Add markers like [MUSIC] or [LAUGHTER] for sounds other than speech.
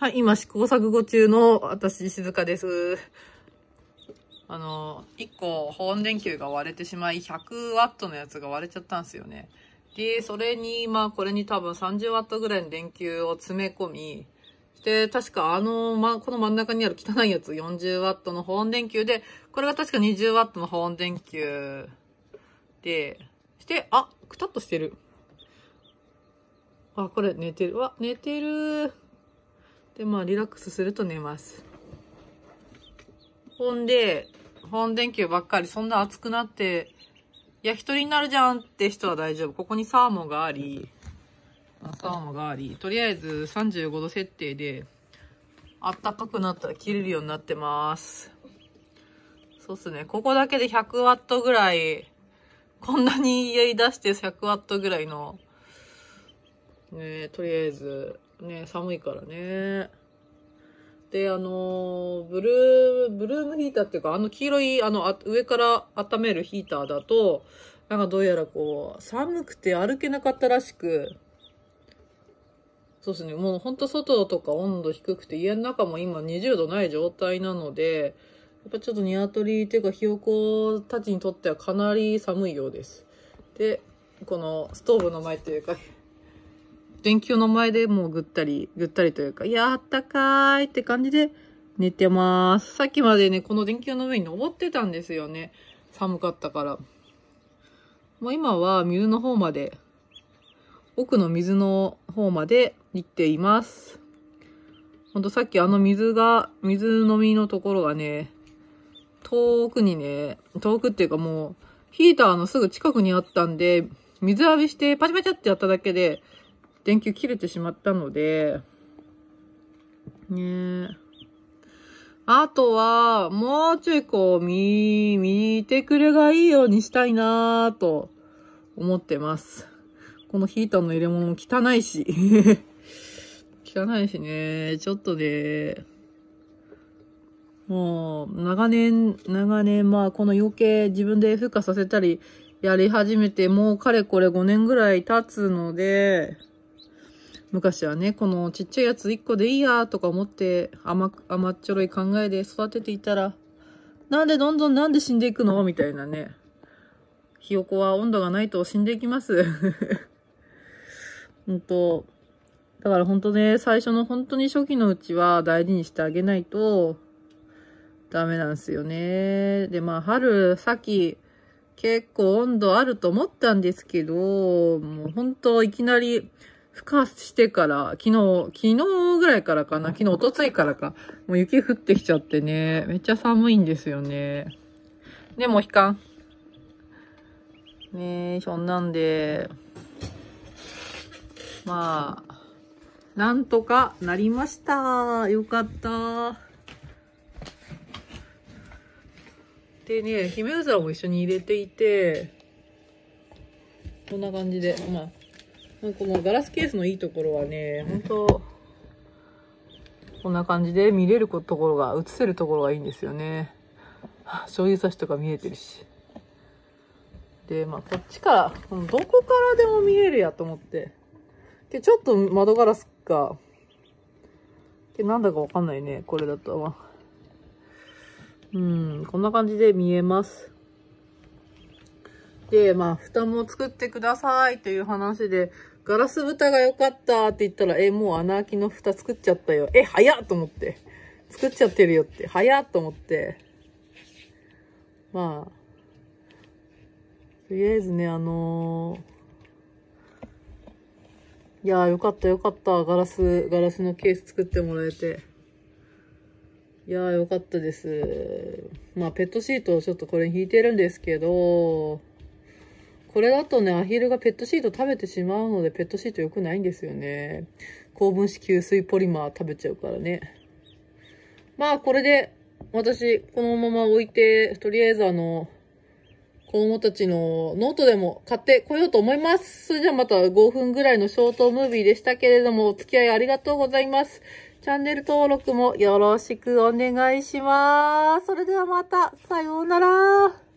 はい、今試行錯誤中の私、静香です。あの、1個保温電球が割れてしまい、100ワットのやつが割れちゃったんですよね。で、それに、まあこれに多分30ワットぐらいの電球を詰め込み、で、確かあの、ま、この真ん中にある汚いやつ40ワットの保温電球で、これが確か20ワットの保温電球で、して、あ、くたっとしてる。あ、これ寝てる。わ、寝てる。で、まあ、リラックスすると寝ます。ほんで、本電球ばっかり、そんな熱くなって、焼き鳥になるじゃんって人は大丈夫。ここにサーモンがあり、サーモンがあり、とりあえず35度設定で、あったかくなったら切れるようになってます。そうっすね。ここだけで100ワットぐらい、こんなにやり出して100ワットぐらいの、ね、とりあえず、ね、寒いからね。で、あの、ブルー、ブルームヒーターっていうか、あの黄色い、あの、あ上から温めるヒーターだと、なんかどうやらこう、寒くて歩けなかったらしく、そうですね、もうほんと外とか温度低くて、家の中も今20度ない状態なので、やっぱちょっとニワトリっていうか、ひよこたちにとってはかなり寒いようです。で、このストーブの前というか、電球の前でもうぐったり、ぐったりというか、いや、あったかーいって感じで寝てます。さっきまでね、この電球の上に登ってたんですよね。寒かったから。もう今は水の方まで、奥の水の方まで行っています。ほんとさっきあの水が、水飲みのところがね、遠くにね、遠くっていうかもう、ヒーターのすぐ近くにあったんで、水浴びしてパチパチってやっただけで、電球切れてしまったので、ねあとは、もうちょいこう、見、見てくれがいいようにしたいなぁと思ってます。このヒーターの入れ物も汚いし。[LAUGHS] 汚いしね、ちょっとね、もう、長年、長年、まあ、この余計自分で孵化させたり、やり始めて、もうかれこれ5年ぐらい経つので、昔はね、このちっちゃいやつ1個でいいやとか思って甘甘っちょろい考えで育てていたら、なんでどんどんなんで死んでいくのみたいなね。ひよこは温度がないと死んでいきます。ほ [LAUGHS] んと。だから本当ね、最初の本当に初期のうちは大事にしてあげないとダメなんですよね。で、まあ春、さっき結構温度あると思ったんですけど、もう本当いきなり孵化してから、昨日、昨日ぐらいからかな、昨日、おとついからか、もう雪降ってきちゃってね、めっちゃ寒いんですよね。モも、カン。ねえ、そんなんで、まあ、なんとかなりました。よかった。でね、ヒメウザも一緒に入れていて、こんな感じで、まあ、なんかこのガラスケースのいいところはね、本当こんな感じで見れるところが、映せるところがいいんですよね。醤油差しとか見えてるし。で、まあ、こっちから、どこからでも見えるやと思って。で、ちょっと窓ガラスか。でなんだかわかんないね、これだと。うん、こんな感じで見えます。、まあ、蓋も作ってくださいという話で、ガラス蓋が良かったって言ったら、え、もう穴開きの蓋作っちゃったよ。え、早っと思って。作っちゃってるよって。早っと思って。まあ、とりあえずね、あのー、いやーよかったよかった。ガラス、ガラスのケース作ってもらえて。いやーよかったです。まあ、ペットシートをちょっとこれ引いてるんですけど、これだとね、アヒルがペットシート食べてしまうので、ペットシート良くないんですよね。高分子吸水ポリマー食べちゃうからね。まあ、これで、私、このまま置いて、とりあえずあの、子供たちのノートでも買ってこようと思います。それではまた5分ぐらいのショートムービーでしたけれども、お付き合いありがとうございます。チャンネル登録もよろしくお願いします。それではまた、さようなら。